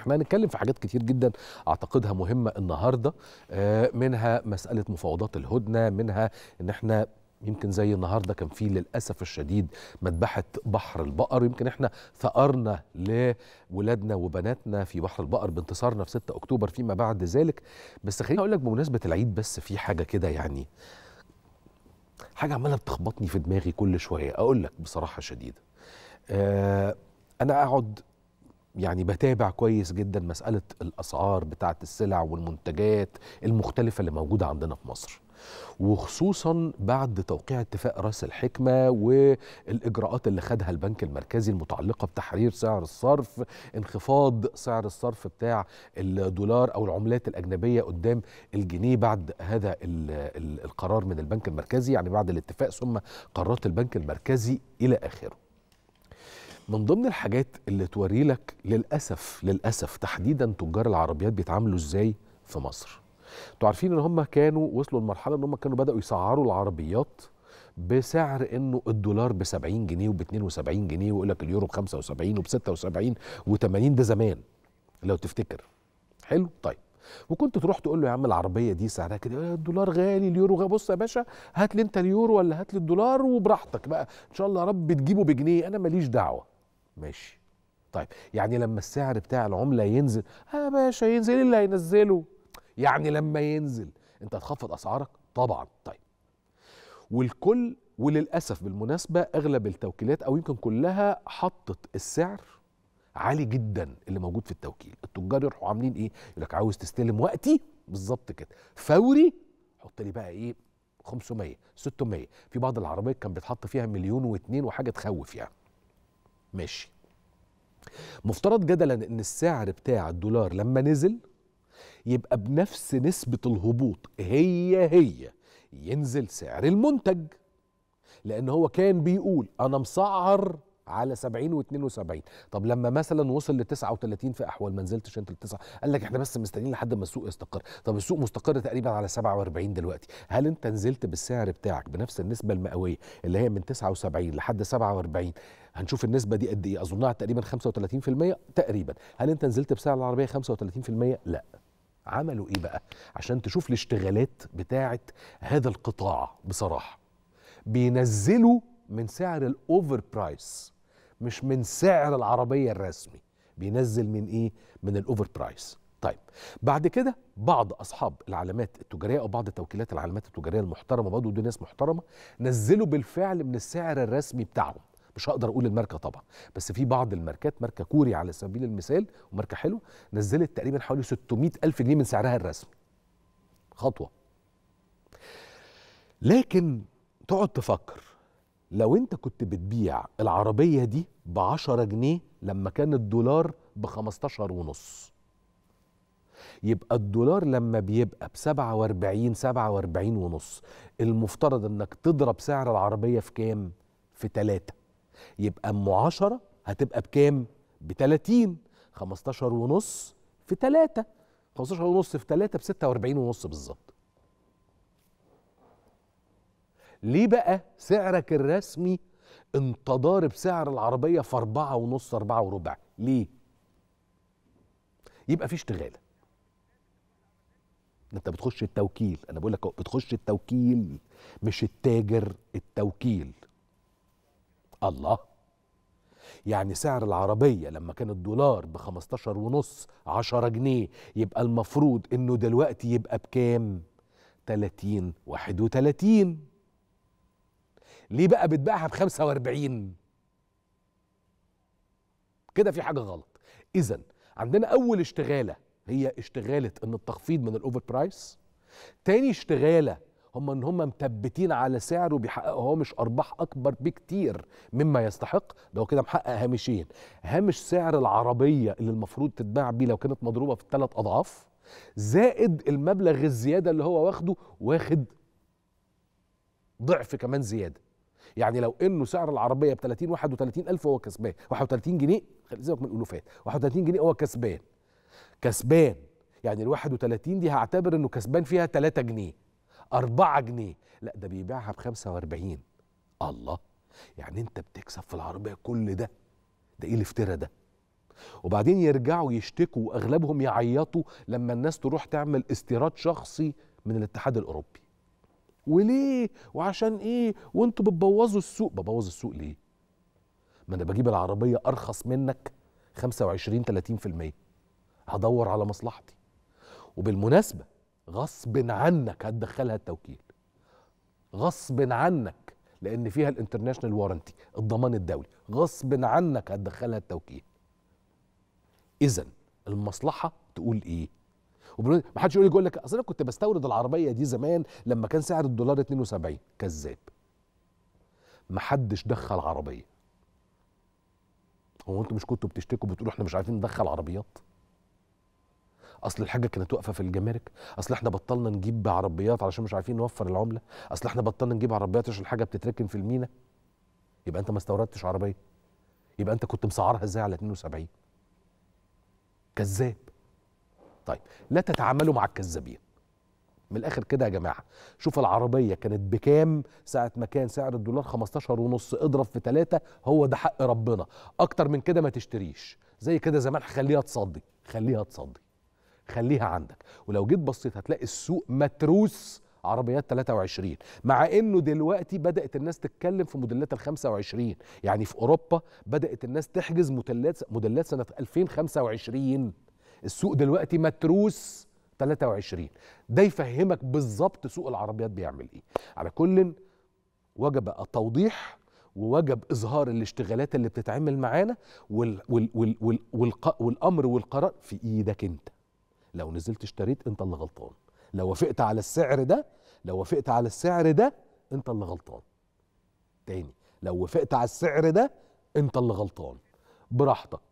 احنا هنتكلم في حاجات كتير جدا اعتقدها مهمه النهارده آه، منها مساله مفاوضات الهدنه منها ان احنا يمكن زي النهارده كان في للاسف الشديد مذبحه بحر البقر يمكن احنا ثارنا لولادنا وبناتنا في بحر البقر بانتصارنا في 6 اكتوبر فيما بعد ذلك بس خليني اقول لك بمناسبه العيد بس في حاجه كده يعني حاجه عماله بتخبطني في دماغي كل شويه اقول لك بصراحه شديده آه، انا اقعد يعني بتابع كويس جدا مسألة الأسعار بتاعة السلع والمنتجات المختلفة اللي موجودة عندنا في مصر وخصوصا بعد توقيع اتفاق راس الحكمة والإجراءات اللي خدها البنك المركزي المتعلقة بتحرير سعر الصرف انخفاض سعر الصرف بتاع الدولار أو العملات الأجنبية قدام الجنيه بعد هذا القرار من البنك المركزي يعني بعد الاتفاق ثم قرارات البنك المركزي إلى آخره من ضمن الحاجات اللي توري لك للاسف للاسف تحديدا تجار العربيات بيتعاملوا ازاي في مصر انتوا عارفين ان هم كانوا وصلوا لمرحله ان هم كانوا بداوا يسعروا العربيات بسعر انه الدولار ب 70 جنيه وب 72 جنيه ويقول لك اليورو ب 75 وب 76 و80 ده زمان لو تفتكر حلو طيب وكنت تروح تقول له يا عم العربيه دي سعرها كده آه، الدولار غالي اليورو غالي بص يا باشا هات لي انت اليورو ولا هات لي الدولار وبراحتك بقى ان شاء الله يا رب تجيبه بجنيه انا ماليش دعوه ماشي طيب يعني لما السعر بتاع العمله ينزل ها آه باشا ينزل إيه اللي هينزله يعني لما ينزل انت هتخفض اسعارك طبعا طيب والكل وللاسف بالمناسبه اغلب التوكيلات او يمكن كلها حطت السعر عالي جدا اللي موجود في التوكيل التجار يروحوا عاملين ايه يقول لك عاوز تستلم وقتي بالظبط كده فوري حط لي بقى ايه 500 600 في بعض العربيات كان بيتحط فيها مليون واتنين وحاجه تخوف يعني ماشي مفترض جدلا ان السعر بتاع الدولار لما نزل يبقى بنفس نسبة الهبوط هي هي ينزل سعر المنتج لان هو كان بيقول انا مسعر على 70 و72 طب لما مثلا وصل ل 39 في احوال ما نزلتش انت ل 9 قال لك احنا بس مستنيين لحد ما السوق يستقر طب السوق مستقر تقريبا على 47 دلوقتي هل انت نزلت بالسعر بتاعك بنفس النسبه المئويه اللي هي من 79 لحد 47 هنشوف النسبه دي قد ايه اظنها تقريبا 35% تقريبا هل انت نزلت بسعر العربيه 35% لا عملوا ايه بقى عشان تشوف الاشتغالات بتاعه هذا القطاع بصراحه بينزلوا من سعر الاوفر برايس مش من سعر العربيه الرسمي بينزل من ايه من الاوفر برايس طيب بعد كده بعض اصحاب العلامات التجاريه او بعض توكيلات العلامات التجاريه المحترمه برضه دي ناس محترمه نزلوا بالفعل من السعر الرسمي بتاعهم مش هقدر اقول الماركه طبعا بس في بعض الماركات ماركه كوري على سبيل المثال وماركه حلو نزلت تقريبا حوالي 600 الف جنيه من سعرها الرسمي خطوه لكن تقعد تفكر لو انت كنت بتبيع العربية دي ب 10 جنيه لما كان الدولار ب 15 ونص يبقى الدولار لما بيبقى ب 47 47 ونص المفترض انك تضرب سعر العربية في كام؟ في 3 يبقى ام 10 هتبقى بكام؟ ب 30 15 ونص في 3 15 ونص في 3 ب 46 ونص بالظبط ليه بقى سعرك الرسمي انت ضارب سعر العربية في أربعة ونص أربعة وربع ليه؟ يبقى في اشتغال انت بتخش التوكيل انا بقول لك بتخش التوكيل مش التاجر التوكيل الله يعني سعر العربية لما كان الدولار ب 15 ونص 10 جنيه يبقى المفروض انه دلوقتي يبقى بكام 30 31 ليه بقى بتباعها ب 45 كده في حاجه غلط اذا عندنا اول اشتغاله هي اشتغاله ان التخفيض من الاوفر برايس تاني اشتغاله هم ان هم مثبتين على سعره بيحققوا هو مش ارباح اكبر بكتير مما يستحق ده هو كده محقق هامشين هامش سعر العربيه اللي المفروض تتباع بيه لو كانت مضروبه في الثلاث اضعاف زائد المبلغ الزياده اللي هو واخده واخد ضعف كمان زياده يعني لو انه سعر العربيه ب 30 31 الف هو كسبان 31 جنيه خلي سيبك من الالوفات 31 جنيه هو كسبان كسبان يعني ال 31 دي هعتبر انه كسبان فيها 3 جنيه 4 جنيه لا ده بيبيعها ب 45 الله يعني انت بتكسب في العربيه كل ده ده ايه الافتراء ده وبعدين يرجعوا يشتكوا واغلبهم يعيطوا لما الناس تروح تعمل استيراد شخصي من الاتحاد الاوروبي وليه وعشان ايه وانتوا بتبوظوا السوق ببوظ السوق ليه ما انا بجيب العربيه ارخص منك 25 30% هدور على مصلحتي وبالمناسبه غصب عنك هتدخلها التوكيل غصب عنك لان فيها الانترناشنال وارنتي الضمان الدولي غصب عنك هتدخلها التوكيل اذا المصلحه تقول ايه ما حدش يقول لك يقول لك اصل انا كنت بستورد العربيه دي زمان لما كان سعر الدولار 72 كذاب ما حدش دخل عربيه هو انتوا مش كنتوا بتشتكوا بتقولوا احنا مش عارفين ندخل عربيات اصل الحاجه كانت واقفه في الجمارك اصل احنا بطلنا نجيب عربيات علشان مش عارفين نوفر العمله اصل احنا بطلنا نجيب عربيات عشان الحاجه بتتركن في المينا يبقى انت ما استوردتش عربيه يبقى انت كنت مسعرها ازاي على 72 كذاب طيب لا تتعاملوا مع الكذابين من الاخر كده يا جماعه شوف العربيه كانت بكام ساعه ما كان سعر الدولار 15 ونص اضرب في ثلاثة هو ده حق ربنا اكتر من كده ما تشتريش زي كده زمان خليها تصدي خليها تصدي خليها عندك ولو جيت بصيت هتلاقي السوق متروس عربيات 23 مع انه دلوقتي بدات الناس تتكلم في موديلات ال 25 يعني في اوروبا بدات الناس تحجز موديلات موديلات سنه 2025 السوق دلوقتي متروس 23 ده يفهمك بالظبط سوق العربيات بيعمل ايه على كل وجب التوضيح ووجب اظهار الاشتغالات اللي بتتعمل معانا وال وال وال وال وال والامر والقرار في ايدك انت لو نزلت اشتريت انت اللي غلطان لو وافقت على السعر ده لو وافقت على السعر ده انت اللي غلطان تاني لو وافقت على السعر ده انت اللي غلطان براحتك